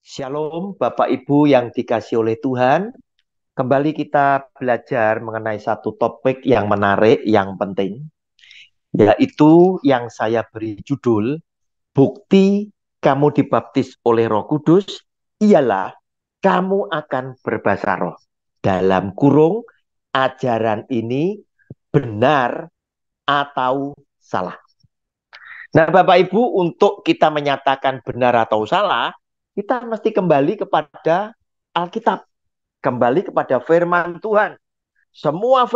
Shalom Bapak Ibu yang dikasih oleh Tuhan. Kembali kita belajar mengenai satu topik yang menarik, yang penting. Yaitu yang saya beri judul, Bukti kamu dibaptis oleh roh kudus, ialah kamu akan berbahasa roh. Dalam kurung, ajaran ini benar atau salah. Nah Bapak Ibu, untuk kita menyatakan benar atau salah, kita mesti kembali kepada Alkitab, kembali kepada firman Tuhan. Semua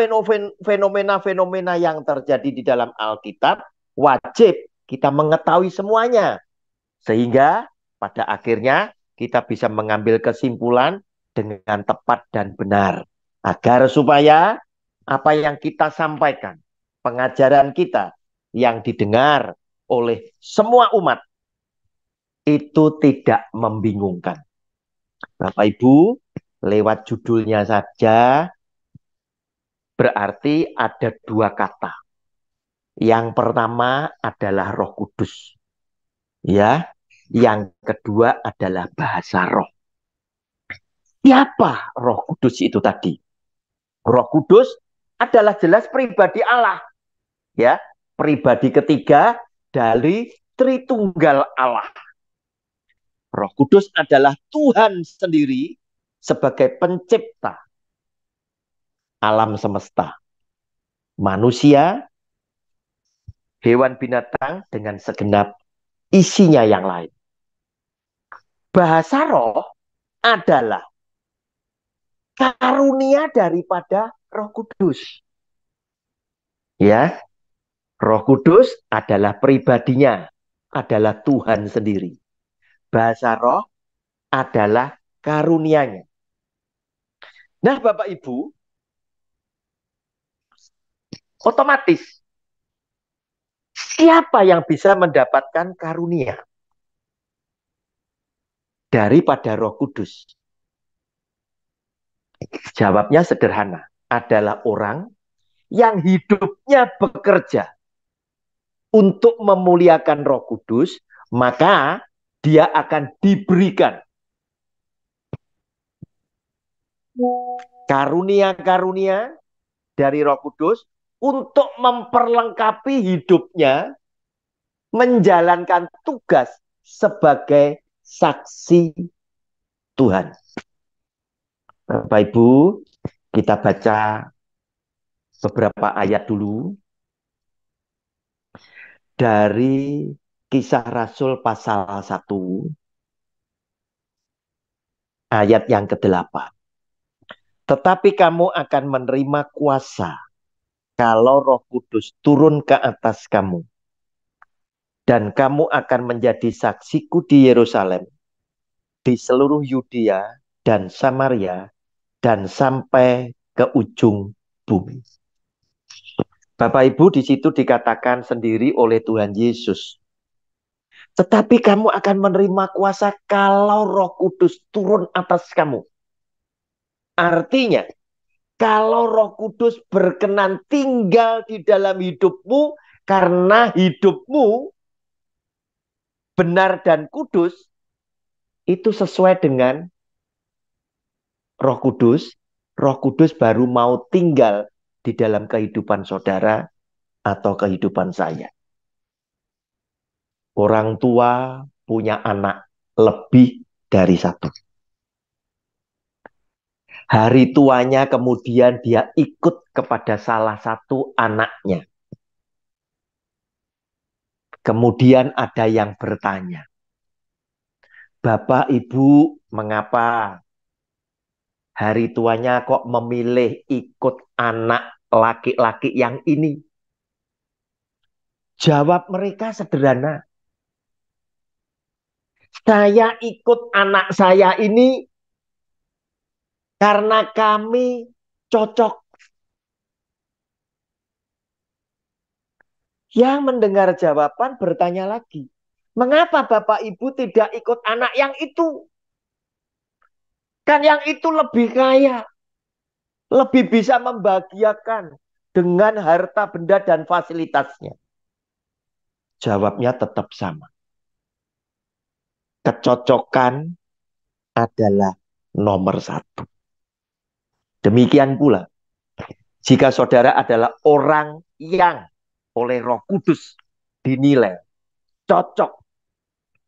fenomena-fenomena yang terjadi di dalam Alkitab wajib kita mengetahui semuanya. Sehingga pada akhirnya kita bisa mengambil kesimpulan dengan tepat dan benar. Agar supaya apa yang kita sampaikan, pengajaran kita yang didengar oleh semua umat itu tidak membingungkan. Bapak Ibu, lewat judulnya saja berarti ada dua kata. Yang pertama adalah Roh Kudus. Ya, yang kedua adalah bahasa roh. Siapa Roh Kudus itu tadi? Roh Kudus adalah jelas pribadi Allah. Ya, pribadi ketiga dari Tritunggal Allah. Roh Kudus adalah Tuhan sendiri sebagai pencipta alam semesta. Manusia, hewan binatang dengan segenap isinya yang lain. Bahasa roh adalah karunia daripada Roh Kudus. Ya. Roh Kudus adalah pribadinya, adalah Tuhan sendiri bahasa roh adalah karunianya. Nah, Bapak Ibu, otomatis siapa yang bisa mendapatkan karunia daripada Roh Kudus? Jawabnya sederhana, adalah orang yang hidupnya bekerja untuk memuliakan Roh Kudus, maka dia akan diberikan karunia-karunia dari Roh Kudus untuk memperlengkapi hidupnya menjalankan tugas sebagai saksi Tuhan. Bapak Ibu, kita baca beberapa ayat dulu dari Kisah Rasul pasal 1 ayat yang ke-8. Tetapi kamu akan menerima kuasa kalau Roh Kudus turun ke atas kamu dan kamu akan menjadi saksiku di Yerusalem, di seluruh Yudea dan Samaria dan sampai ke ujung bumi. Bapak Ibu di situ dikatakan sendiri oleh Tuhan Yesus tetapi kamu akan menerima kuasa kalau roh kudus turun atas kamu. Artinya, kalau roh kudus berkenan tinggal di dalam hidupmu, karena hidupmu benar dan kudus, itu sesuai dengan roh kudus, roh kudus baru mau tinggal di dalam kehidupan saudara atau kehidupan saya orang tua punya anak lebih dari satu. Hari tuanya kemudian dia ikut kepada salah satu anaknya. Kemudian ada yang bertanya, Bapak Ibu, mengapa hari tuanya kok memilih ikut anak laki-laki yang ini? Jawab mereka sederhana, saya ikut anak saya ini karena kami cocok. Yang mendengar jawaban bertanya lagi, mengapa Bapak Ibu tidak ikut anak yang itu? Kan yang itu lebih kaya, lebih bisa membahagiakan dengan harta benda dan fasilitasnya. Jawabnya tetap sama kecocokan adalah nomor satu. Demikian pula, jika saudara adalah orang yang oleh Roh Kudus dinilai cocok,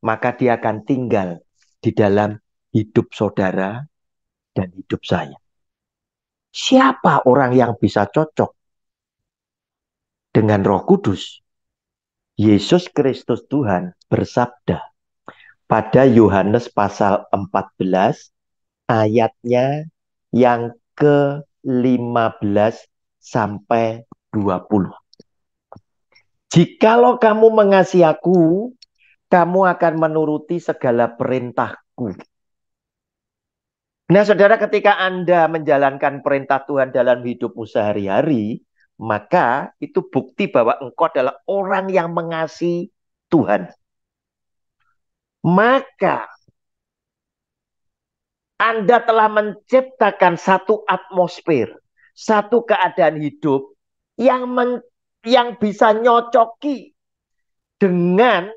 maka dia akan tinggal di dalam hidup saudara dan hidup saya. Siapa orang yang bisa cocok dengan Roh Kudus? Yesus Kristus Tuhan bersabda, pada Yohanes pasal 14 ayatnya yang ke-15 sampai 20. Jikalau kamu mengasihi aku, kamu akan menuruti segala perintahku. Nah, saudara, ketika Anda menjalankan perintah Tuhan dalam hidupmu sehari-hari, maka itu bukti bahwa engkau adalah orang yang mengasihi Tuhan maka Anda telah menciptakan satu atmosfer, satu keadaan hidup yang men, yang bisa nyocoki dengan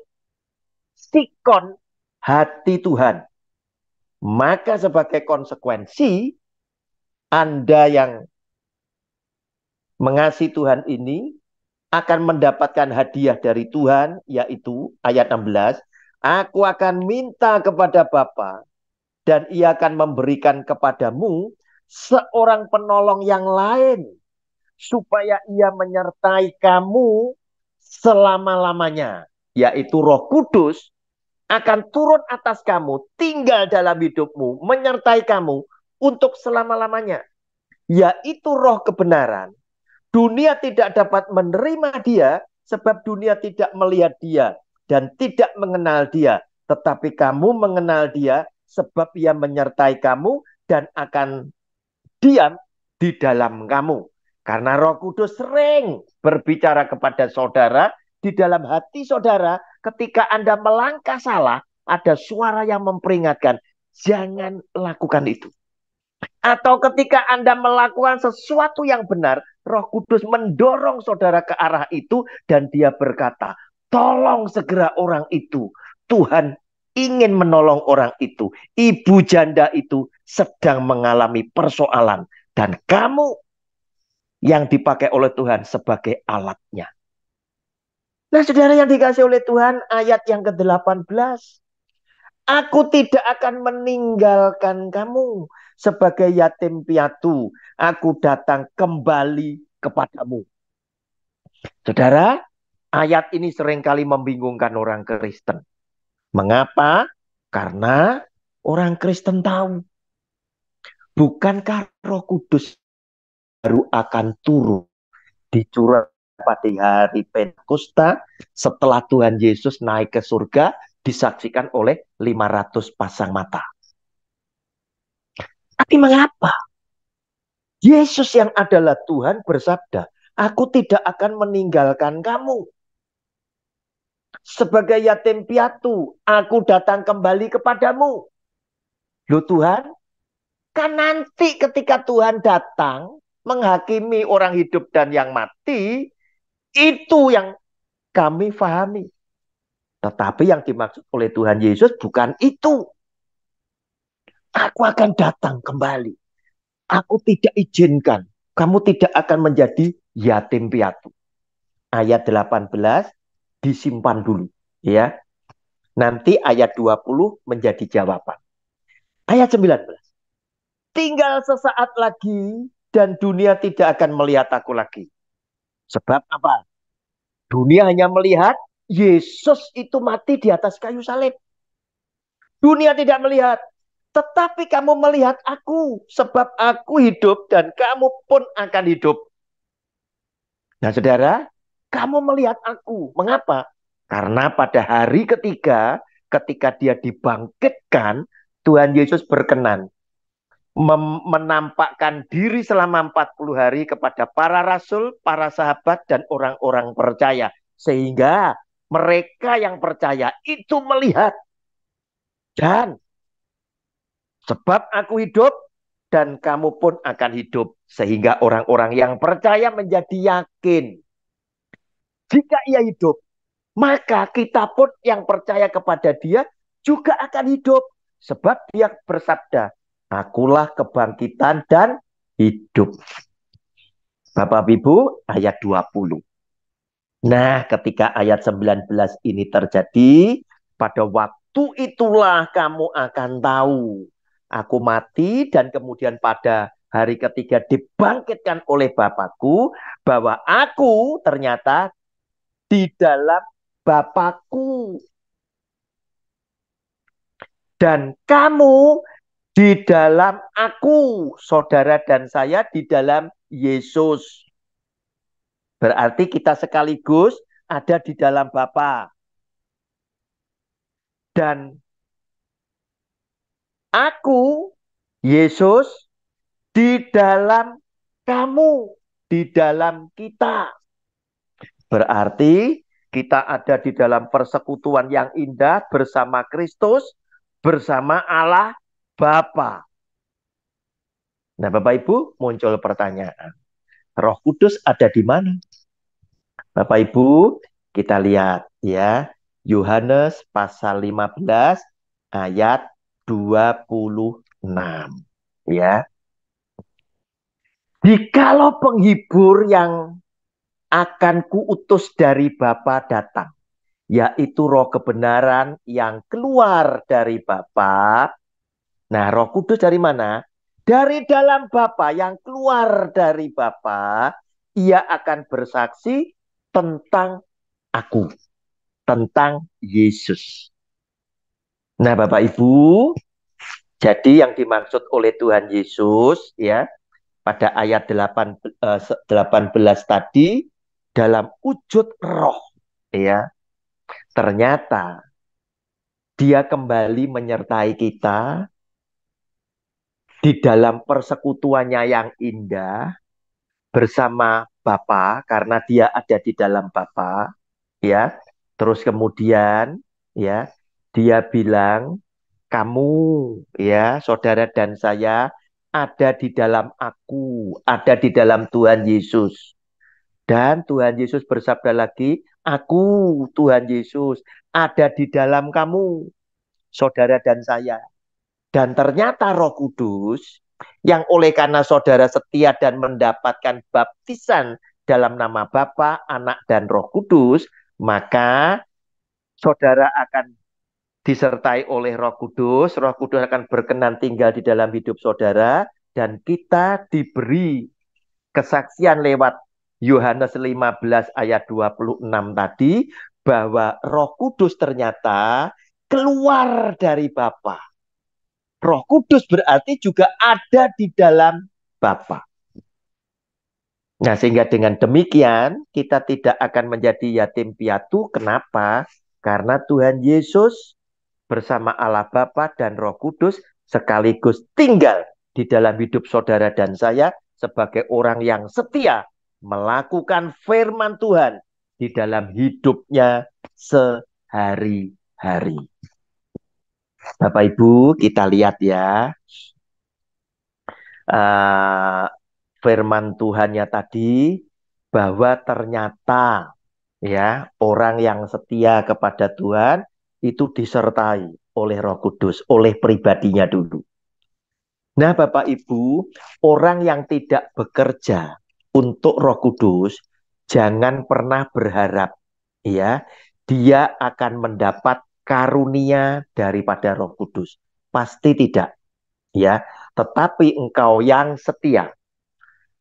sikon hati Tuhan. Maka sebagai konsekuensi Anda yang mengasihi Tuhan ini akan mendapatkan hadiah dari Tuhan yaitu ayat 16 Aku akan minta kepada Bapa dan ia akan memberikan kepadamu seorang penolong yang lain supaya ia menyertai kamu selama-lamanya yaitu Roh Kudus akan turun atas kamu, tinggal dalam hidupmu, menyertai kamu untuk selama-lamanya yaitu roh kebenaran. Dunia tidak dapat menerima dia sebab dunia tidak melihat dia dan tidak mengenal dia, tetapi kamu mengenal dia sebab ia menyertai kamu dan akan diam di dalam kamu. Karena Roh Kudus sering berbicara kepada saudara di dalam hati saudara ketika Anda melangkah salah, ada suara yang memperingatkan, jangan lakukan itu. Atau ketika Anda melakukan sesuatu yang benar, Roh Kudus mendorong saudara ke arah itu dan dia berkata, Tolong segera orang itu. Tuhan ingin menolong orang itu. Ibu janda itu sedang mengalami persoalan. Dan kamu yang dipakai oleh Tuhan sebagai alatnya. Nah saudara yang dikasih oleh Tuhan ayat yang ke-18. Aku tidak akan meninggalkan kamu sebagai yatim piatu. Aku datang kembali kepadamu. Saudara, Ayat ini seringkali membingungkan orang Kristen. Mengapa? Karena orang Kristen tahu. Bukankah roh kudus baru akan turun di curah pada hari Pentakosta setelah Tuhan Yesus naik ke surga disaksikan oleh 500 pasang mata. Tapi mengapa? Yesus yang adalah Tuhan bersabda, aku tidak akan meninggalkan kamu. Sebagai yatim piatu, aku datang kembali kepadamu. Loh Tuhan, kan nanti ketika Tuhan datang menghakimi orang hidup dan yang mati, itu yang kami fahami. Tetapi yang dimaksud oleh Tuhan Yesus bukan itu. Aku akan datang kembali. Aku tidak izinkan. Kamu tidak akan menjadi yatim piatu. Ayat 18, disimpan dulu ya. Nanti ayat 20 menjadi jawaban. Ayat 19. Tinggal sesaat lagi dan dunia tidak akan melihat aku lagi. Sebab apa? Dunia hanya melihat Yesus itu mati di atas kayu salib. Dunia tidak melihat, tetapi kamu melihat aku sebab aku hidup dan kamu pun akan hidup. Nah, Saudara, kamu melihat aku. Mengapa? Karena pada hari ketiga, ketika dia dibangkitkan, Tuhan Yesus berkenan menampakkan diri selama 40 hari kepada para rasul, para sahabat, dan orang-orang percaya. Sehingga mereka yang percaya itu melihat. Dan sebab aku hidup dan kamu pun akan hidup. Sehingga orang-orang yang percaya menjadi yakin jika ia hidup, maka kita pun yang percaya kepada dia juga akan hidup. Sebab dia bersabda, akulah kebangkitan dan hidup. Bapak Ibu, ayat 20. Nah, ketika ayat 19 ini terjadi, pada waktu itulah kamu akan tahu. Aku mati dan kemudian pada hari ketiga dibangkitkan oleh Bapakku bahwa aku ternyata di dalam Bapakku dan kamu di dalam aku, saudara dan saya di dalam Yesus. Berarti kita sekaligus ada di dalam Bapa. Dan aku, Yesus, di dalam kamu, di dalam kita. Berarti kita ada di dalam persekutuan yang indah bersama Kristus, bersama Allah Bapa. Nah, Bapak Ibu, muncul pertanyaan. Roh Kudus ada di mana? Bapak Ibu, kita lihat ya. Yohanes pasal 15 ayat 26 ya. Jikalau penghibur yang akan kuutus dari Bapa datang, yaitu roh kebenaran yang keluar dari Bapa. Nah, roh kudus dari mana? Dari dalam Bapa yang keluar dari Bapa, ia akan bersaksi tentang aku, tentang Yesus. Nah, Bapak Ibu, jadi yang dimaksud oleh Tuhan Yesus ya pada ayat 8, 18 eh, tadi dalam wujud roh ya ternyata dia kembali menyertai kita di dalam persekutuannya yang indah bersama Bapa karena dia ada di dalam Bapa ya terus kemudian ya dia bilang kamu ya saudara dan saya ada di dalam aku ada di dalam Tuhan Yesus dan Tuhan Yesus bersabda lagi, aku Tuhan Yesus ada di dalam kamu, saudara dan saya. Dan ternyata roh kudus yang oleh karena saudara setia dan mendapatkan baptisan dalam nama Bapa, Anak, dan Roh Kudus, maka saudara akan disertai oleh Roh Kudus, Roh Kudus akan berkenan tinggal di dalam hidup saudara, dan kita diberi kesaksian lewat Yohanes 15 ayat 26 tadi bahwa Roh Kudus ternyata keluar dari Bapa. Roh Kudus berarti juga ada di dalam Bapa. Nah, sehingga dengan demikian kita tidak akan menjadi yatim piatu. Kenapa? Karena Tuhan Yesus bersama Allah Bapa dan Roh Kudus sekaligus tinggal di dalam hidup saudara dan saya sebagai orang yang setia melakukan firman Tuhan di dalam hidupnya sehari-hari. Bapak Ibu, kita lihat ya. Uh, firman Tuhannya tadi bahwa ternyata ya orang yang setia kepada Tuhan itu disertai oleh Roh Kudus, oleh pribadinya dulu. Nah, Bapak Ibu, orang yang tidak bekerja untuk Roh Kudus jangan pernah berharap ya dia akan mendapat karunia daripada Roh Kudus. Pasti tidak. Ya, tetapi engkau yang setia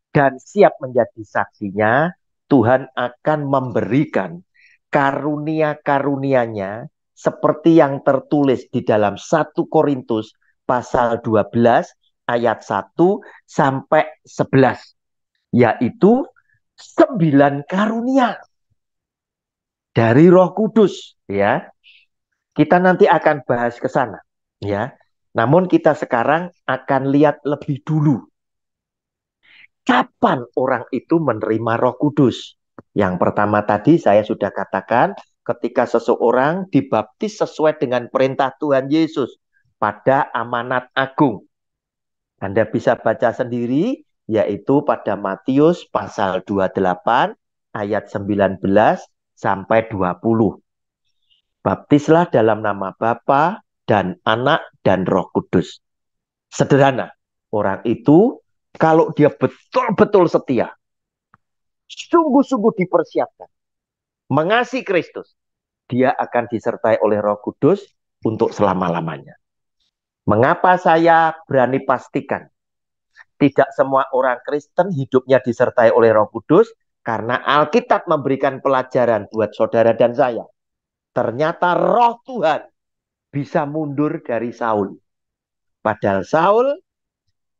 dan siap menjadi saksinya, Tuhan akan memberikan karunia-karunianya seperti yang tertulis di dalam 1 Korintus pasal 12 ayat 1 sampai 11 yaitu sembilan karunia dari Roh Kudus ya. Kita nanti akan bahas ke sana ya. Namun kita sekarang akan lihat lebih dulu kapan orang itu menerima Roh Kudus. Yang pertama tadi saya sudah katakan ketika seseorang dibaptis sesuai dengan perintah Tuhan Yesus pada amanat agung. Anda bisa baca sendiri yaitu pada Matius pasal 28 ayat 19 sampai 20. Baptislah dalam nama Bapa dan Anak dan Roh Kudus. Sederhana, orang itu kalau dia betul-betul setia, sungguh-sungguh dipersiapkan, mengasihi Kristus, dia akan disertai oleh Roh Kudus untuk selama-lamanya. Mengapa saya berani pastikan tidak semua orang Kristen hidupnya disertai oleh Roh Kudus karena Alkitab memberikan pelajaran buat saudara dan saya. Ternyata Roh Tuhan bisa mundur dari Saul. Padahal Saul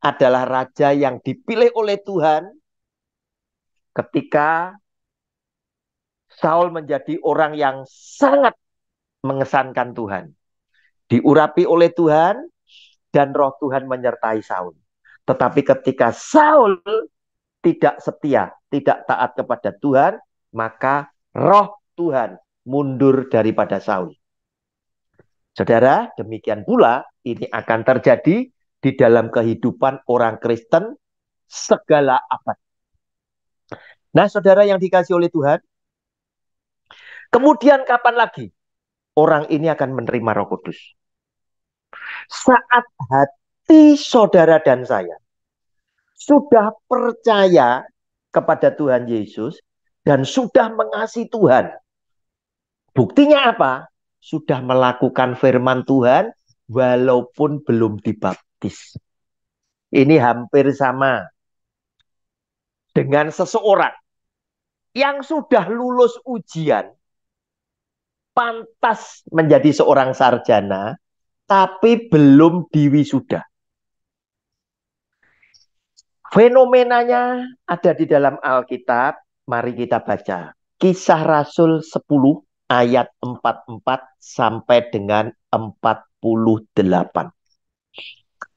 adalah raja yang dipilih oleh Tuhan ketika Saul menjadi orang yang sangat mengesankan Tuhan. Diurapi oleh Tuhan dan roh Tuhan menyertai Saul. Tetapi ketika Saul tidak setia, tidak taat kepada Tuhan, maka roh Tuhan mundur daripada Saul. Saudara, demikian pula ini akan terjadi di dalam kehidupan orang Kristen segala abad. Nah, saudara yang dikasih oleh Tuhan, kemudian kapan lagi orang ini akan menerima Roh Kudus? Saat hati hati saudara dan saya sudah percaya kepada Tuhan Yesus dan sudah mengasihi Tuhan. Buktinya apa? Sudah melakukan firman Tuhan walaupun belum dibaptis. Ini hampir sama dengan seseorang yang sudah lulus ujian pantas menjadi seorang sarjana tapi belum diwisuda. Fenomenanya ada di dalam Alkitab. Mari kita baca. Kisah Rasul 10 ayat 44 sampai dengan 48.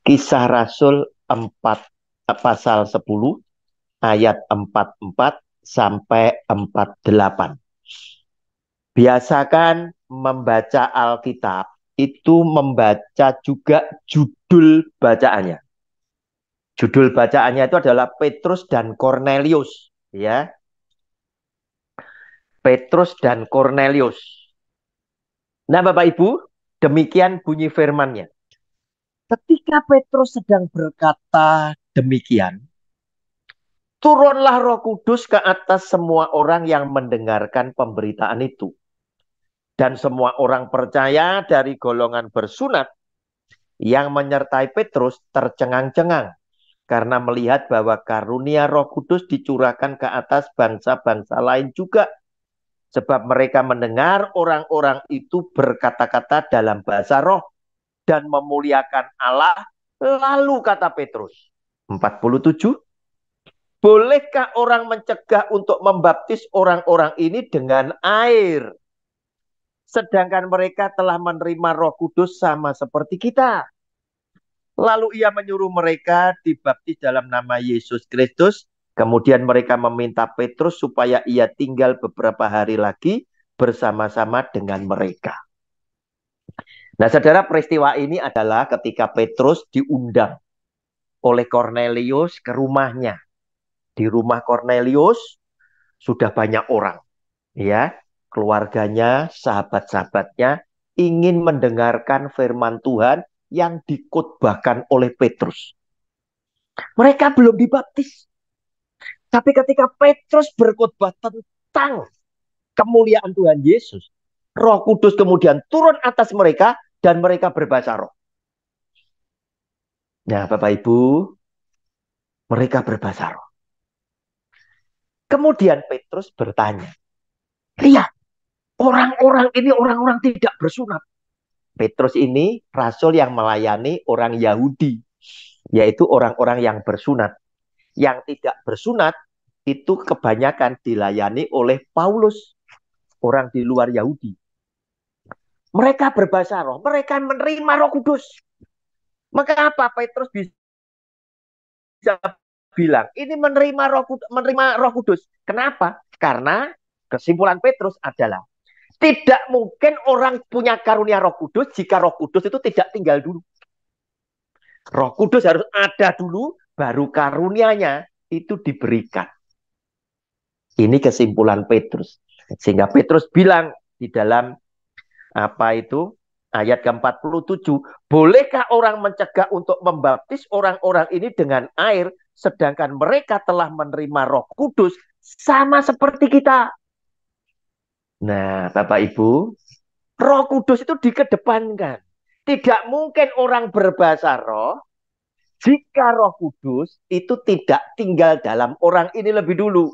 Kisah Rasul 4 eh, pasal 10 ayat 44 sampai 48. Biasakan membaca Alkitab itu membaca juga judul bacaannya. Judul bacaannya itu adalah Petrus dan Cornelius, ya. Petrus dan Cornelius. Nah, Bapak Ibu, demikian bunyi firmannya. Ketika Petrus sedang berkata demikian, turunlah Roh Kudus ke atas semua orang yang mendengarkan pemberitaan itu. Dan semua orang percaya dari golongan bersunat yang menyertai Petrus tercengang-cengang karena melihat bahwa karunia Roh Kudus dicurahkan ke atas bangsa-bangsa lain juga sebab mereka mendengar orang-orang itu berkata-kata dalam bahasa roh dan memuliakan Allah lalu kata Petrus 47 bolehkah orang mencegah untuk membaptis orang-orang ini dengan air sedangkan mereka telah menerima Roh Kudus sama seperti kita Lalu ia menyuruh mereka dibaptis dalam nama Yesus Kristus. Kemudian mereka meminta Petrus supaya ia tinggal beberapa hari lagi bersama-sama dengan mereka. Nah, saudara, peristiwa ini adalah ketika Petrus diundang oleh Cornelius ke rumahnya. Di rumah Cornelius sudah banyak orang, ya, keluarganya, sahabat-sahabatnya ingin mendengarkan firman Tuhan yang dikutbahkan oleh Petrus. Mereka belum dibaptis. Tapi ketika Petrus berkutbah tentang kemuliaan Tuhan Yesus, Roh Kudus kemudian turun atas mereka dan mereka berbahasa roh. Nah, Bapak Ibu, mereka berbahasa roh. Kemudian Petrus bertanya, "Lihat, orang-orang ini orang-orang tidak bersunat. Petrus ini rasul yang melayani orang Yahudi, yaitu orang-orang yang bersunat. Yang tidak bersunat itu kebanyakan dilayani oleh Paulus, orang di luar Yahudi. Mereka berbahasa roh, mereka menerima roh kudus. Maka apa Petrus bisa bilang, ini menerima roh, menerima roh kudus. Kenapa? Karena kesimpulan Petrus adalah tidak mungkin orang punya karunia Roh Kudus jika Roh Kudus itu tidak tinggal dulu. Roh Kudus harus ada dulu, baru karunianya itu diberikan. Ini kesimpulan Petrus. Sehingga Petrus bilang di dalam apa itu ayat ke-47, bolehkah orang mencegah untuk membaptis orang-orang ini dengan air sedangkan mereka telah menerima Roh Kudus sama seperti kita? Nah, Bapak Ibu, Roh Kudus itu dikedepankan. Tidak mungkin orang berbahasa roh jika Roh Kudus itu tidak tinggal dalam orang ini lebih dulu.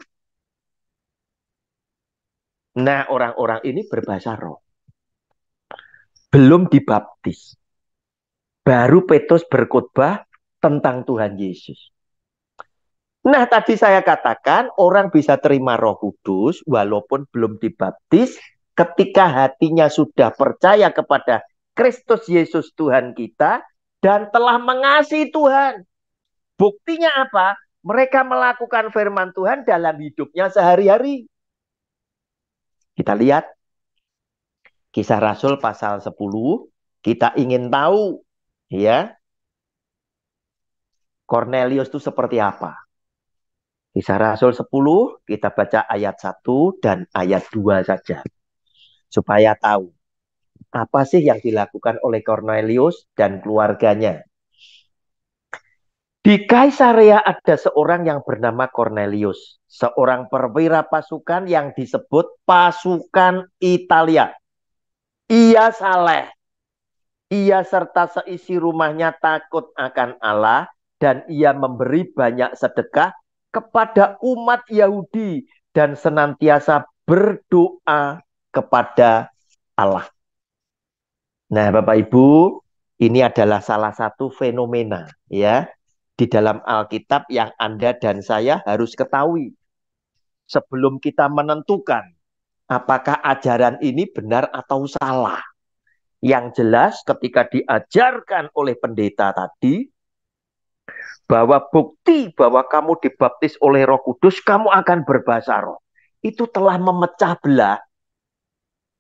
Nah, orang-orang ini berbahasa roh. Belum dibaptis. Baru Petrus berkhotbah tentang Tuhan Yesus. Nah, tadi saya katakan orang bisa terima Roh Kudus walaupun belum dibaptis ketika hatinya sudah percaya kepada Kristus Yesus Tuhan kita dan telah mengasihi Tuhan. Buktinya apa? Mereka melakukan firman Tuhan dalam hidupnya sehari-hari. Kita lihat Kisah Rasul pasal 10, kita ingin tahu ya Cornelius itu seperti apa. Kisah Rasul 10 kita baca ayat 1 dan ayat 2 saja. Supaya tahu apa sih yang dilakukan oleh Cornelius dan keluarganya. Di Kaisarea ada seorang yang bernama Cornelius, seorang perwira pasukan yang disebut pasukan Italia. Ia saleh. Ia serta seisi rumahnya takut akan Allah dan ia memberi banyak sedekah kepada umat Yahudi dan senantiasa berdoa kepada Allah. Nah, Bapak Ibu, ini adalah salah satu fenomena ya di dalam Alkitab yang Anda dan saya harus ketahui sebelum kita menentukan apakah ajaran ini benar atau salah. Yang jelas ketika diajarkan oleh pendeta tadi, bahwa bukti bahwa kamu dibaptis oleh Roh Kudus, kamu akan berbahasa roh. Itu telah memecah belah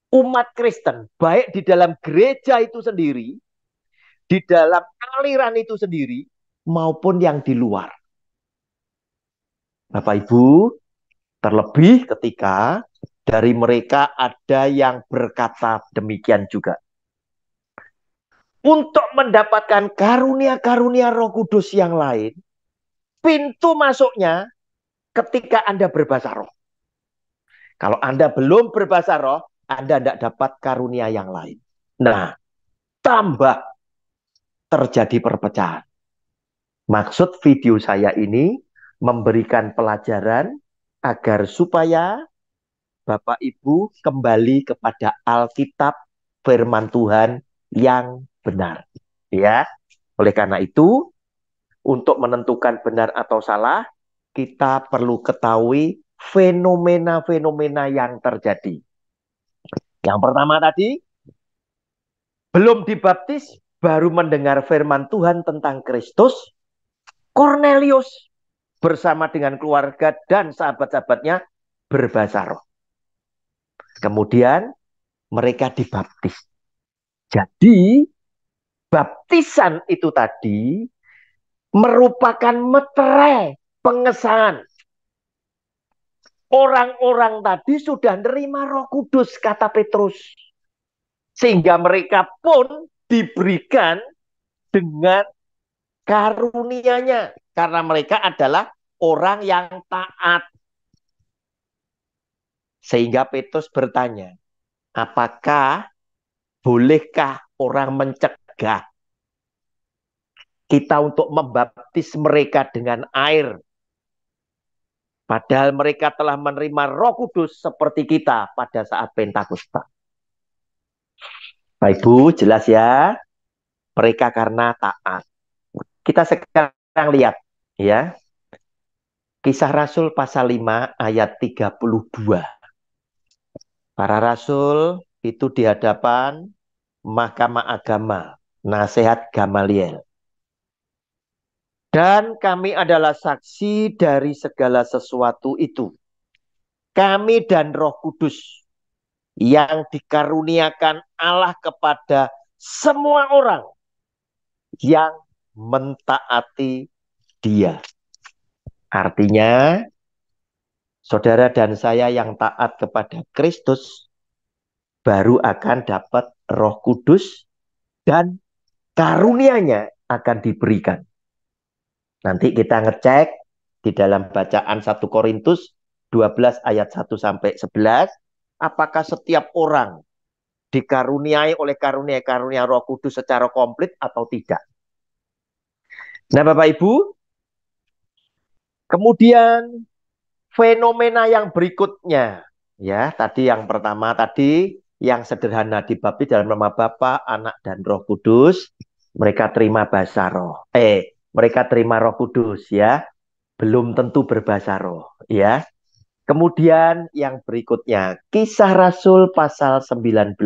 umat Kristen, baik di dalam gereja itu sendiri, di dalam aliran itu sendiri, maupun yang di luar. Bapak Ibu, terlebih ketika dari mereka ada yang berkata demikian juga untuk mendapatkan karunia-karunia Roh Kudus yang lain, pintu masuknya ketika Anda berbahasa roh. Kalau Anda belum berbahasa roh, Anda tidak dapat karunia yang lain. Nah, tambah terjadi perpecahan. Maksud video saya ini memberikan pelajaran agar supaya Bapak Ibu kembali kepada Alkitab firman Tuhan yang benar. Ya. Oleh karena itu, untuk menentukan benar atau salah, kita perlu ketahui fenomena-fenomena yang terjadi. Yang pertama tadi, belum dibaptis, baru mendengar firman Tuhan tentang Kristus, Cornelius bersama dengan keluarga dan sahabat-sahabatnya berbahasa roh. Kemudian mereka dibaptis. Jadi baptisan itu tadi merupakan meterai pengesahan. Orang-orang tadi sudah nerima roh kudus, kata Petrus. Sehingga mereka pun diberikan dengan karunianya. Karena mereka adalah orang yang taat. Sehingga Petrus bertanya, apakah bolehkah orang mencek mencegah kita untuk membaptis mereka dengan air. Padahal mereka telah menerima roh kudus seperti kita pada saat Pentakosta. Baik Bu, jelas ya. Mereka karena taat. Kita sekarang lihat ya. Kisah Rasul pasal 5 ayat 32. Para rasul itu di hadapan mahkamah agama nasihat Gamaliel. Dan kami adalah saksi dari segala sesuatu itu. Kami dan Roh Kudus yang dikaruniakan Allah kepada semua orang yang mentaati Dia. Artinya, saudara dan saya yang taat kepada Kristus baru akan dapat Roh Kudus dan karunianya akan diberikan. Nanti kita ngecek di dalam bacaan 1 Korintus 12 ayat 1 sampai 11, apakah setiap orang dikaruniai oleh karunia-karunia Roh Kudus secara komplit atau tidak. Nah, Bapak Ibu, kemudian fenomena yang berikutnya ya, tadi yang pertama tadi yang sederhana dibaptis dalam nama Bapa, Anak dan Roh Kudus mereka terima bahasa roh. Eh, mereka terima roh kudus ya. Belum tentu berbahasa roh ya. Kemudian yang berikutnya, kisah Rasul pasal 19.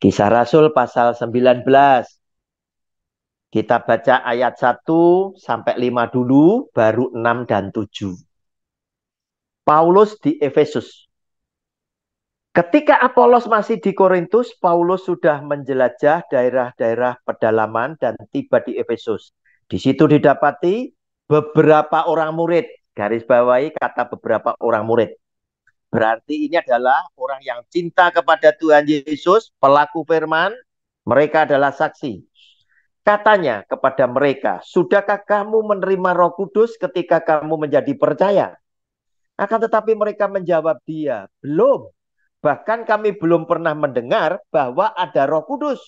Kisah Rasul pasal 19. Kita baca ayat 1 sampai 5 dulu, baru 6 dan 7. Paulus di Efesus. Ketika Apolos masih di Korintus, Paulus sudah menjelajah daerah-daerah pedalaman dan tiba di Efesus. Di situ didapati beberapa orang murid. Garis bawahi kata beberapa orang murid. Berarti ini adalah orang yang cinta kepada Tuhan Yesus, pelaku firman, mereka adalah saksi. Katanya kepada mereka, "Sudahkah kamu menerima Roh Kudus ketika kamu menjadi percaya?" Akan tetapi mereka menjawab dia, "Belum." Bahkan kami belum pernah mendengar bahwa ada Roh Kudus.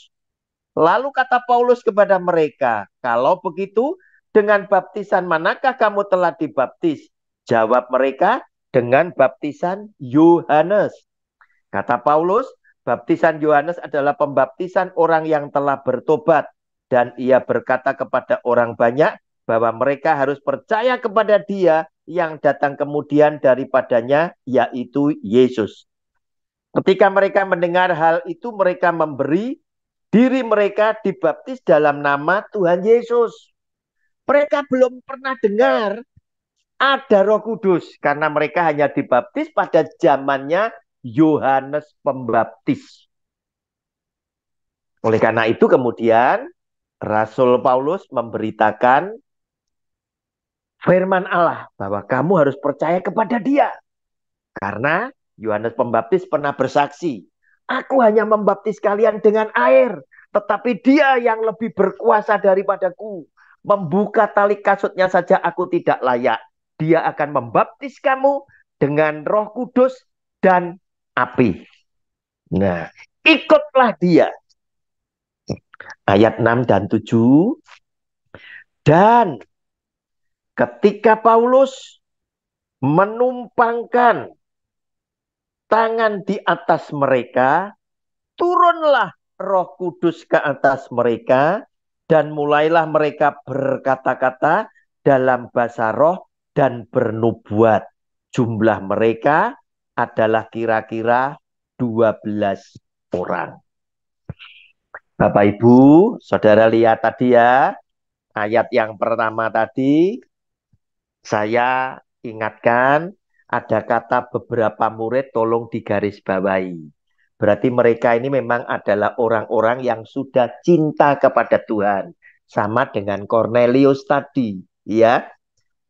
Lalu kata Paulus kepada mereka, "Kalau begitu, dengan baptisan manakah kamu telah dibaptis?" Jawab mereka, "Dengan baptisan Yohanes." Kata Paulus, "Baptisan Yohanes adalah pembaptisan orang yang telah bertobat." Dan ia berkata kepada orang banyak bahwa mereka harus percaya kepada Dia yang datang kemudian daripadanya, yaitu Yesus. Ketika mereka mendengar hal itu, mereka memberi diri mereka dibaptis dalam nama Tuhan Yesus. Mereka belum pernah dengar ada Roh Kudus karena mereka hanya dibaptis pada zamannya Yohanes Pembaptis. Oleh karena itu kemudian Rasul Paulus memberitakan firman Allah bahwa kamu harus percaya kepada Dia. Karena Yohanes Pembaptis pernah bersaksi, "Aku hanya membaptis kalian dengan air, tetapi dia yang lebih berkuasa daripadaku. Membuka tali kasutnya saja aku tidak layak. Dia akan membaptis kamu dengan Roh Kudus dan api." Nah, ikutlah dia. Ayat 6 dan 7. Dan ketika Paulus menumpangkan tangan di atas mereka, turunlah Roh Kudus ke atas mereka, dan mulailah mereka berkata-kata dalam bahasa roh dan bernubuat. Jumlah mereka adalah kira-kira 12 orang. Bapak Ibu, Saudara lihat tadi ya, ayat yang pertama tadi saya ingatkan ada kata beberapa murid tolong digarisbawahi. Berarti mereka ini memang adalah orang-orang yang sudah cinta kepada Tuhan. Sama dengan Cornelius tadi, ya.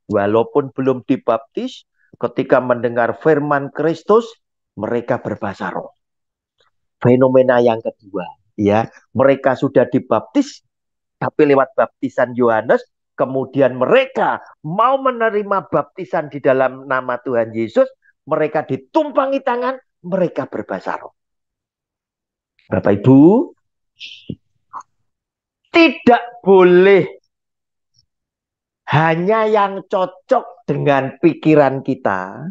Walaupun belum dibaptis, ketika mendengar firman Kristus, mereka berbahasa roh. Fenomena yang kedua, ya. Mereka sudah dibaptis, tapi lewat baptisan Yohanes kemudian mereka mau menerima baptisan di dalam nama Tuhan Yesus, mereka ditumpangi tangan, mereka berbahasa roh. Bapak Ibu, tidak boleh hanya yang cocok dengan pikiran kita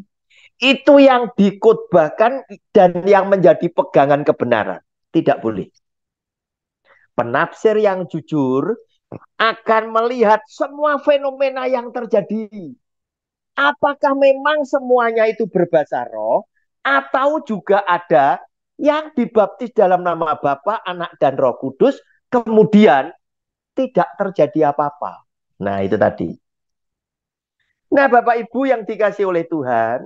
itu yang dikutbahkan dan yang menjadi pegangan kebenaran. Tidak boleh. Penafsir yang jujur akan melihat semua fenomena yang terjadi. Apakah memang semuanya itu berbahasa roh atau juga ada yang dibaptis dalam nama Bapa, Anak dan Roh Kudus kemudian tidak terjadi apa-apa. Nah, itu tadi. Nah, Bapak Ibu yang dikasih oleh Tuhan,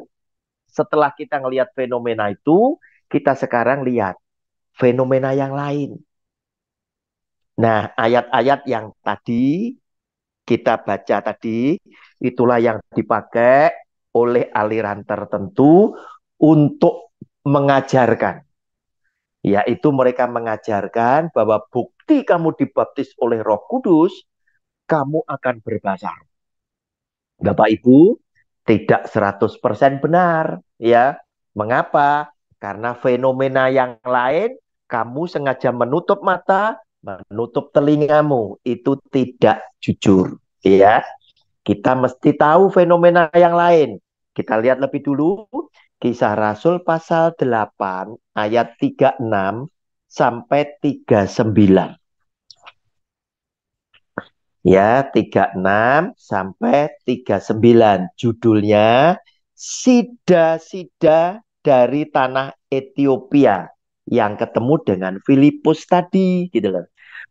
setelah kita melihat fenomena itu, kita sekarang lihat fenomena yang lain. Nah, ayat-ayat yang tadi kita baca tadi itulah yang dipakai oleh aliran tertentu untuk mengajarkan yaitu mereka mengajarkan bahwa bukti kamu dibaptis oleh Roh Kudus kamu akan berbahasa Bapak Ibu tidak 100% benar ya. Mengapa? Karena fenomena yang lain kamu sengaja menutup mata menutup telingamu itu tidak jujur ya kita mesti tahu fenomena yang lain kita lihat lebih dulu kisah rasul pasal 8 ayat 36 sampai 39 ya 36 sampai 39 judulnya sida-sida dari tanah Ethiopia yang ketemu dengan Filipus tadi gitu loh.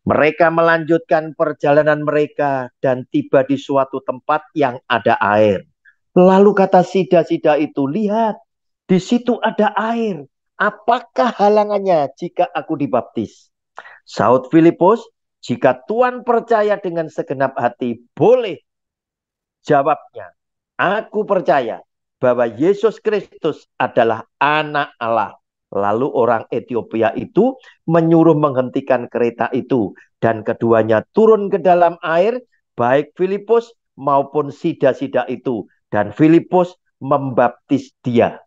Mereka melanjutkan perjalanan mereka dan tiba di suatu tempat yang ada air. Lalu kata sida-sida itu, lihat di situ ada air. Apakah halangannya jika aku dibaptis? Saud Filipus, jika Tuhan percaya dengan segenap hati, boleh. Jawabnya, aku percaya bahwa Yesus Kristus adalah anak Allah. Lalu orang Ethiopia itu menyuruh menghentikan kereta itu dan keduanya turun ke dalam air baik Filipus maupun sida-sida itu dan Filipus membaptis dia.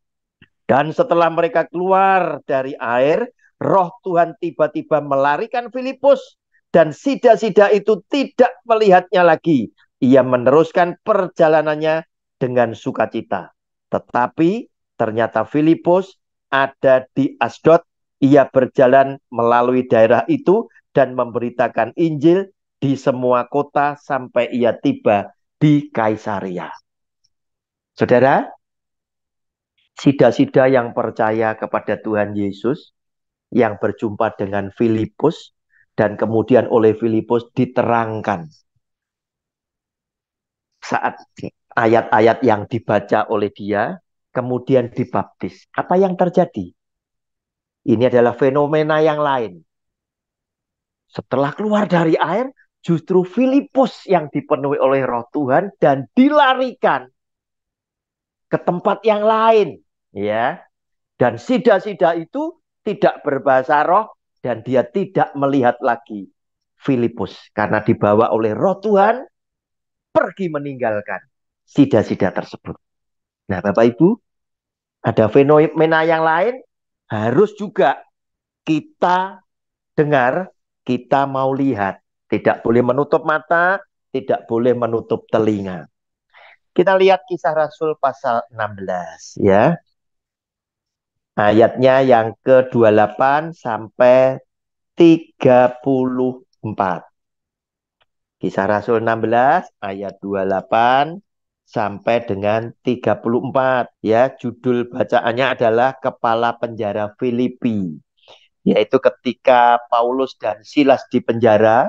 Dan setelah mereka keluar dari air, roh Tuhan tiba-tiba melarikan Filipus dan sida-sida itu tidak melihatnya lagi. Ia meneruskan perjalanannya dengan sukacita. Tetapi ternyata Filipus ada di Asdot, ia berjalan melalui daerah itu dan memberitakan Injil di semua kota sampai ia tiba di Kaisaria. Saudara, sida-sida yang percaya kepada Tuhan Yesus yang berjumpa dengan Filipus dan kemudian oleh Filipus diterangkan saat ayat-ayat yang dibaca oleh dia kemudian dibaptis. Apa yang terjadi? Ini adalah fenomena yang lain. Setelah keluar dari air, justru Filipus yang dipenuhi oleh Roh Tuhan dan dilarikan ke tempat yang lain, ya. Dan sida-sida itu tidak berbahasa roh dan dia tidak melihat lagi Filipus karena dibawa oleh Roh Tuhan pergi meninggalkan sida-sida tersebut. Nah, Bapak Ibu, ada fenomena yang lain harus juga kita dengar, kita mau lihat. Tidak boleh menutup mata, tidak boleh menutup telinga. Kita lihat kisah Rasul pasal 16 ya. Ayatnya yang ke-28 sampai 34. Kisah Rasul 16 ayat 28 sampai dengan 34 ya judul bacaannya adalah kepala penjara Filipi yaitu ketika Paulus dan Silas di penjara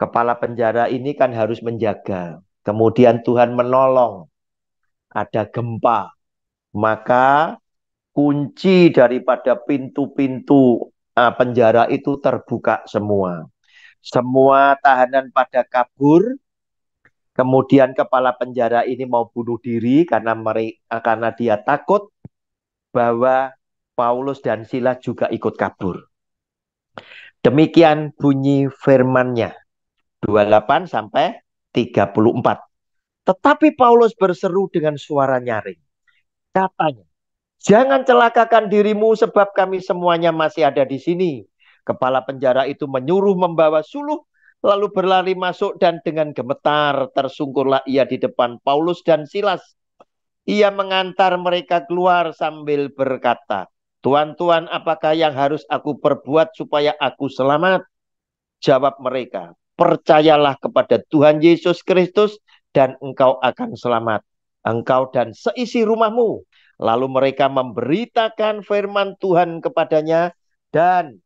kepala penjara ini kan harus menjaga kemudian Tuhan menolong ada gempa maka kunci daripada pintu-pintu ah, penjara itu terbuka semua semua tahanan pada kabur Kemudian kepala penjara ini mau bunuh diri karena meri, eh, karena dia takut bahwa Paulus dan Silas juga ikut kabur. Demikian bunyi firmannya. 28 sampai 34. Tetapi Paulus berseru dengan suara nyaring. Katanya, jangan celakakan dirimu sebab kami semuanya masih ada di sini. Kepala penjara itu menyuruh membawa suluh lalu berlari masuk dan dengan gemetar tersungkurlah ia di depan Paulus dan Silas. Ia mengantar mereka keluar sambil berkata, Tuan-tuan apakah yang harus aku perbuat supaya aku selamat? Jawab mereka, percayalah kepada Tuhan Yesus Kristus dan engkau akan selamat. Engkau dan seisi rumahmu. Lalu mereka memberitakan firman Tuhan kepadanya dan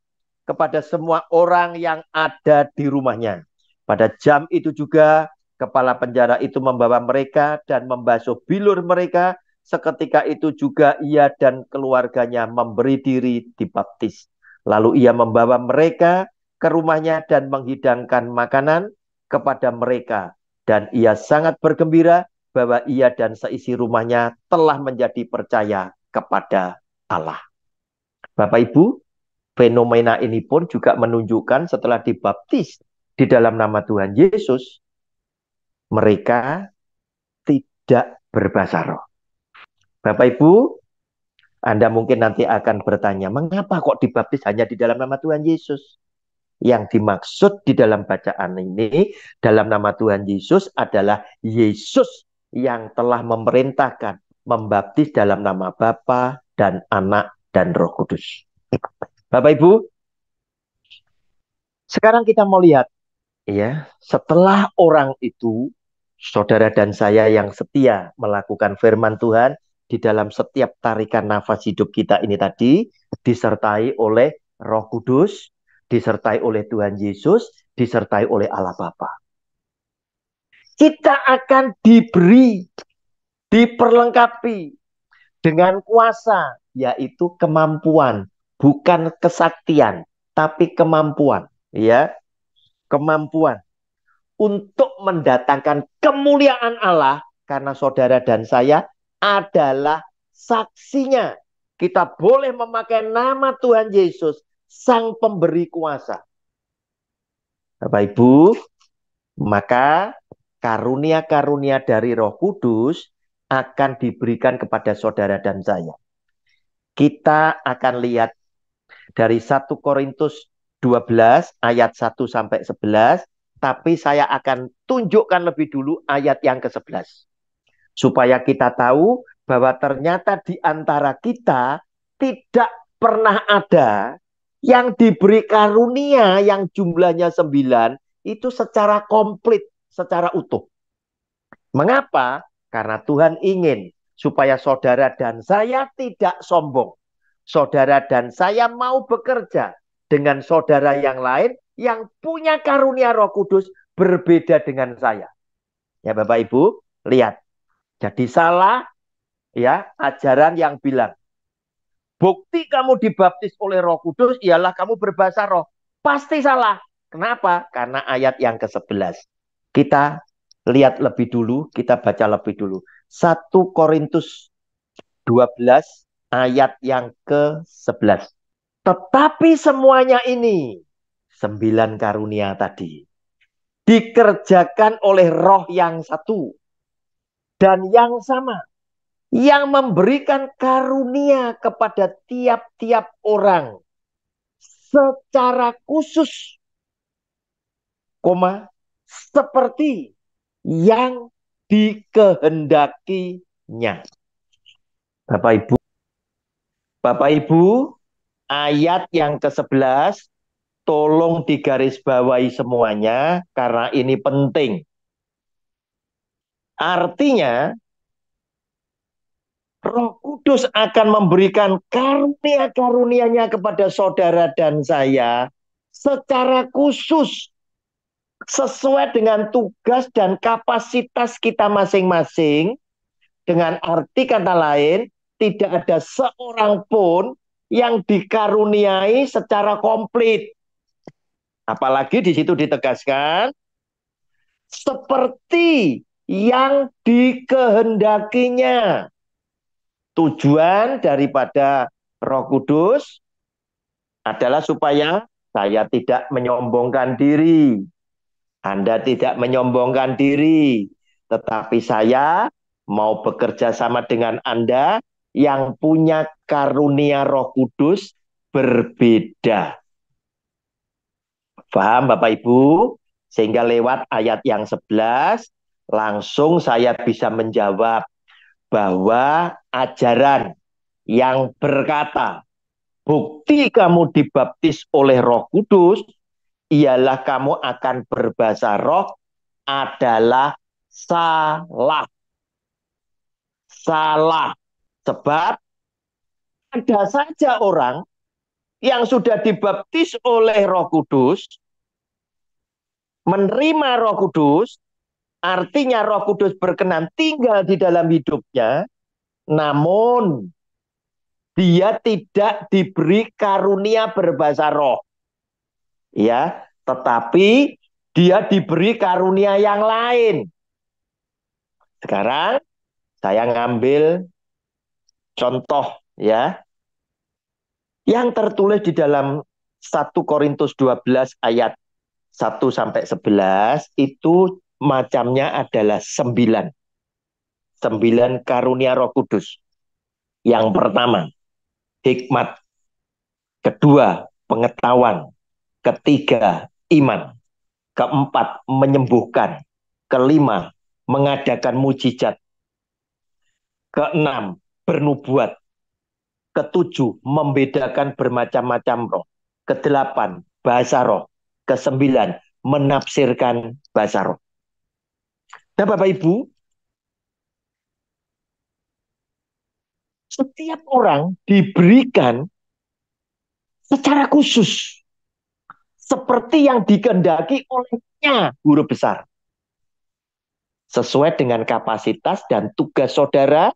kepada semua orang yang ada di rumahnya. Pada jam itu juga kepala penjara itu membawa mereka dan membasuh bilur mereka. Seketika itu juga ia dan keluarganya memberi diri dibaptis. Lalu ia membawa mereka ke rumahnya dan menghidangkan makanan kepada mereka. Dan ia sangat bergembira bahwa ia dan seisi rumahnya telah menjadi percaya kepada Allah. Bapak Ibu, fenomena ini pun juga menunjukkan setelah dibaptis di dalam nama Tuhan Yesus, mereka tidak berbahasa roh. Bapak Ibu, Anda mungkin nanti akan bertanya, mengapa kok dibaptis hanya di dalam nama Tuhan Yesus? Yang dimaksud di dalam bacaan ini, dalam nama Tuhan Yesus adalah Yesus yang telah memerintahkan membaptis dalam nama Bapa dan Anak dan Roh Kudus. Bapak Ibu, sekarang kita mau lihat ya, setelah orang itu saudara dan saya yang setia melakukan firman Tuhan di dalam setiap tarikan nafas hidup kita ini tadi disertai oleh Roh Kudus, disertai oleh Tuhan Yesus, disertai oleh Allah Bapa. Kita akan diberi, diperlengkapi dengan kuasa, yaitu kemampuan bukan kesaktian tapi kemampuan ya kemampuan untuk mendatangkan kemuliaan Allah karena saudara dan saya adalah saksinya kita boleh memakai nama Tuhan Yesus sang pemberi kuasa Bapak Ibu maka karunia-karunia dari Roh Kudus akan diberikan kepada saudara dan saya kita akan lihat dari 1 Korintus 12 ayat 1 sampai 11, tapi saya akan tunjukkan lebih dulu ayat yang ke-11. Supaya kita tahu bahwa ternyata di antara kita tidak pernah ada yang diberi karunia yang jumlahnya 9 itu secara komplit, secara utuh. Mengapa? Karena Tuhan ingin supaya saudara dan saya tidak sombong saudara dan saya mau bekerja dengan saudara yang lain yang punya karunia Roh Kudus berbeda dengan saya. Ya Bapak Ibu, lihat. Jadi salah ya ajaran yang bilang bukti kamu dibaptis oleh Roh Kudus ialah kamu berbahasa roh. Pasti salah. Kenapa? Karena ayat yang ke-11. Kita lihat lebih dulu, kita baca lebih dulu. 1 Korintus 12 ayat yang ke-11. Tetapi semuanya ini, sembilan karunia tadi, dikerjakan oleh roh yang satu dan yang sama. Yang memberikan karunia kepada tiap-tiap orang secara khusus, koma, seperti yang dikehendakinya. Bapak Ibu Bapak Ibu, ayat yang ke-11 tolong digarisbawahi semuanya karena ini penting. Artinya Roh Kudus akan memberikan karunia-karunianya kepada saudara dan saya secara khusus sesuai dengan tugas dan kapasitas kita masing-masing dengan arti kata lain tidak ada seorang pun yang dikaruniai secara komplit. Apalagi di situ ditegaskan seperti yang dikehendakinya. Tujuan daripada Roh Kudus adalah supaya saya tidak menyombongkan diri. Anda tidak menyombongkan diri, tetapi saya mau bekerja sama dengan Anda yang punya karunia Roh Kudus berbeda. Paham Bapak Ibu? Sehingga lewat ayat yang 11 langsung saya bisa menjawab bahwa ajaran yang berkata bukti kamu dibaptis oleh Roh Kudus ialah kamu akan berbahasa roh adalah salah. Salah. Sebab ada saja orang yang sudah dibaptis oleh Roh Kudus, menerima Roh Kudus, artinya Roh Kudus berkenan tinggal di dalam hidupnya, namun dia tidak diberi karunia berbahasa roh. Ya, tetapi dia diberi karunia yang lain. Sekarang saya ngambil Contoh ya. Yang tertulis di dalam 1 Korintus 12 ayat 1 sampai 11 itu macamnya adalah 9. 9 karunia Roh Kudus. Yang pertama, hikmat. Kedua, pengetahuan. Ketiga, iman. Keempat, menyembuhkan. Kelima, mengadakan mujizat. Keenam, bernubuat. Ketujuh, membedakan bermacam-macam roh. Kedelapan, bahasa roh. Kesembilan, menafsirkan bahasa roh. Nah Bapak Ibu, setiap orang diberikan secara khusus seperti yang dikendaki olehnya guru besar sesuai dengan kapasitas dan tugas saudara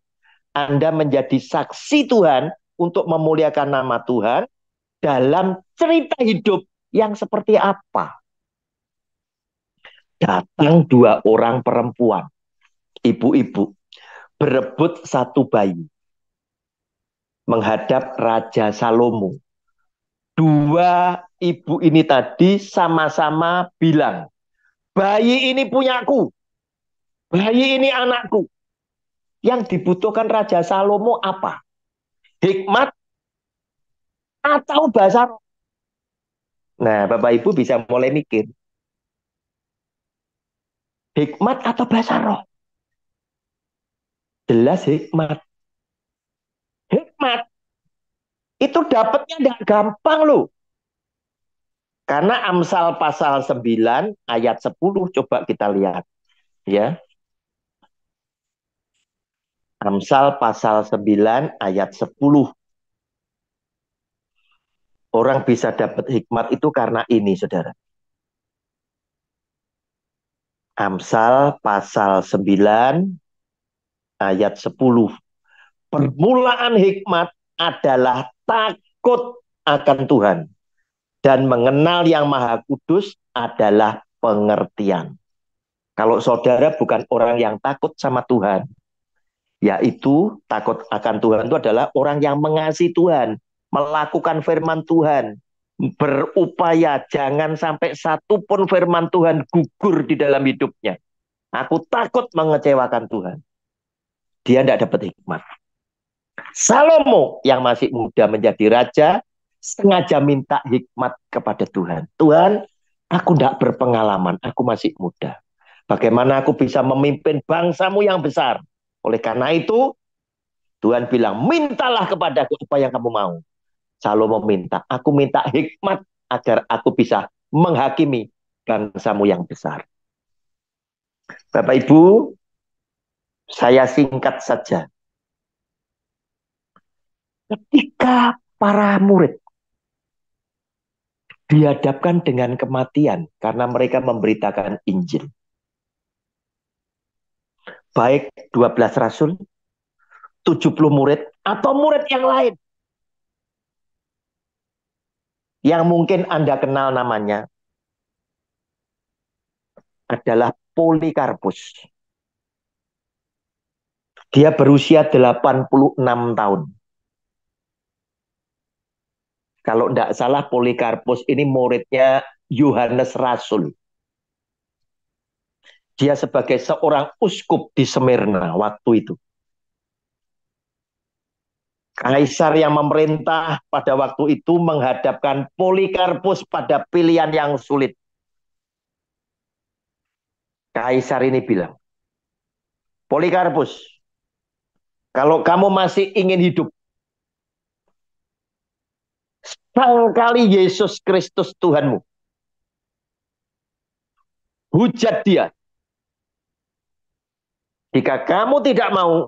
anda menjadi saksi Tuhan untuk memuliakan nama Tuhan dalam cerita hidup yang seperti apa? Datang dua orang perempuan, ibu-ibu, berebut satu bayi menghadap Raja Salomo. Dua ibu ini tadi sama-sama bilang, bayi ini punyaku, bayi ini anakku. Yang dibutuhkan Raja Salomo apa? Hikmat atau bahasa roh? Nah, Bapak Ibu bisa mulai mikir. Hikmat atau bahasa roh? Jelas hikmat. Hikmat itu dapatnya tidak gampang loh. Karena Amsal pasal 9 ayat 10 coba kita lihat. Ya. Amsal pasal 9 ayat 10. Orang bisa dapat hikmat itu karena ini, saudara. Amsal pasal 9 ayat 10. Permulaan hikmat adalah takut akan Tuhan dan mengenal yang Maha Kudus adalah pengertian. Kalau saudara bukan orang yang takut sama Tuhan, yaitu takut akan Tuhan itu adalah orang yang mengasihi Tuhan, melakukan firman Tuhan, berupaya jangan sampai satu pun firman Tuhan gugur di dalam hidupnya. Aku takut mengecewakan Tuhan. Dia tidak dapat hikmat. Salomo yang masih muda menjadi raja sengaja minta hikmat kepada Tuhan. Tuhan, aku tidak berpengalaman, aku masih muda. Bagaimana aku bisa memimpin bangsamu yang besar? Oleh karena itu, Tuhan bilang, mintalah kepada aku apa yang kamu mau. Salomo minta, aku minta hikmat agar aku bisa menghakimi bangsamu yang besar. Bapak Ibu, saya singkat saja. Ketika para murid dihadapkan dengan kematian karena mereka memberitakan Injil baik 12 rasul, 70 murid, atau murid yang lain. Yang mungkin Anda kenal namanya adalah Polikarpus. Dia berusia 86 tahun. Kalau tidak salah Polikarpus ini muridnya Yohanes Rasul dia sebagai seorang uskup di Semirna waktu itu. Kaisar yang memerintah pada waktu itu menghadapkan Polikarpus pada pilihan yang sulit. Kaisar ini bilang, Polikarpus, kalau kamu masih ingin hidup, sangkali Yesus Kristus Tuhanmu. Hujat dia, jika kamu tidak mau,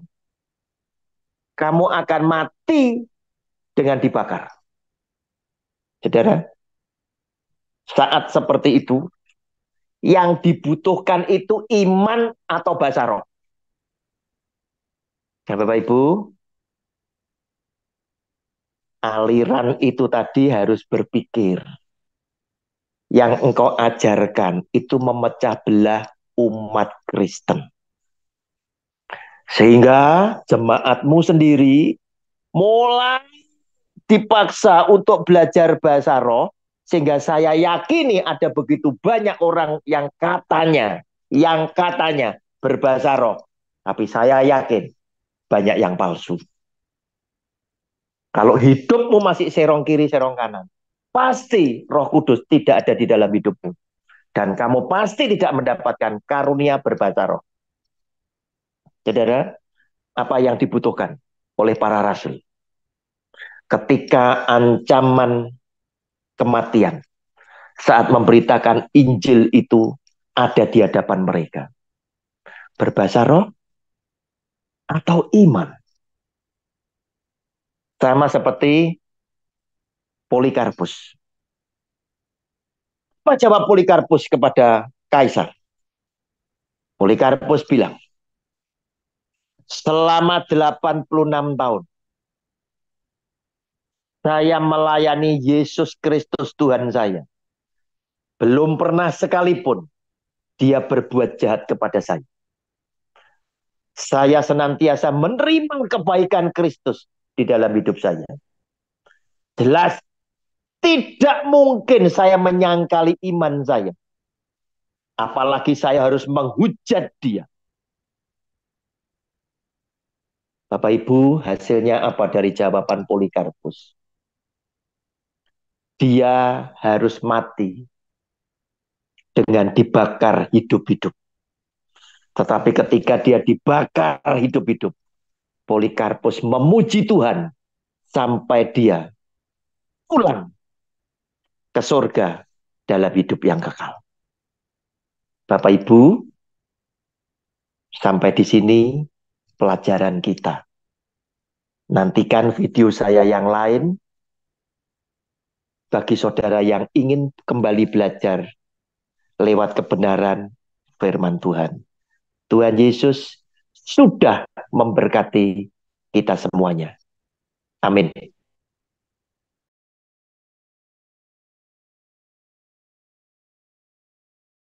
kamu akan mati dengan dibakar. Saudara, saat seperti itu, yang dibutuhkan itu iman atau bahasa roh. Ya Bapak Ibu, aliran itu tadi harus berpikir. Yang engkau ajarkan itu memecah belah umat Kristen. Sehingga jemaatmu sendiri mulai dipaksa untuk belajar bahasa roh sehingga saya yakini ada begitu banyak orang yang katanya yang katanya berbahasa roh tapi saya yakin banyak yang palsu kalau hidupmu masih serong kiri serong kanan pasti roh kudus tidak ada di dalam hidupmu dan kamu pasti tidak mendapatkan karunia berbahasa roh Saudara, apa yang dibutuhkan oleh para rasul? Ketika ancaman kematian saat memberitakan Injil itu ada di hadapan mereka. Berbahasa roh atau iman. Sama seperti Polikarpus. Apa jawab Polikarpus kepada Kaisar? Polikarpus bilang, selama 86 tahun. Saya melayani Yesus Kristus Tuhan saya. Belum pernah sekalipun dia berbuat jahat kepada saya. Saya senantiasa menerima kebaikan Kristus di dalam hidup saya. Jelas tidak mungkin saya menyangkali iman saya. Apalagi saya harus menghujat dia. Bapak Ibu, hasilnya apa dari jawaban Polikarpus? Dia harus mati dengan dibakar hidup-hidup. Tetapi ketika dia dibakar hidup-hidup, Polikarpus memuji Tuhan sampai dia pulang ke surga dalam hidup yang kekal. Bapak Ibu, sampai di sini pelajaran kita. Nantikan video saya yang lain. Bagi saudara yang ingin kembali belajar lewat kebenaran firman Tuhan. Tuhan Yesus sudah memberkati kita semuanya. Amin.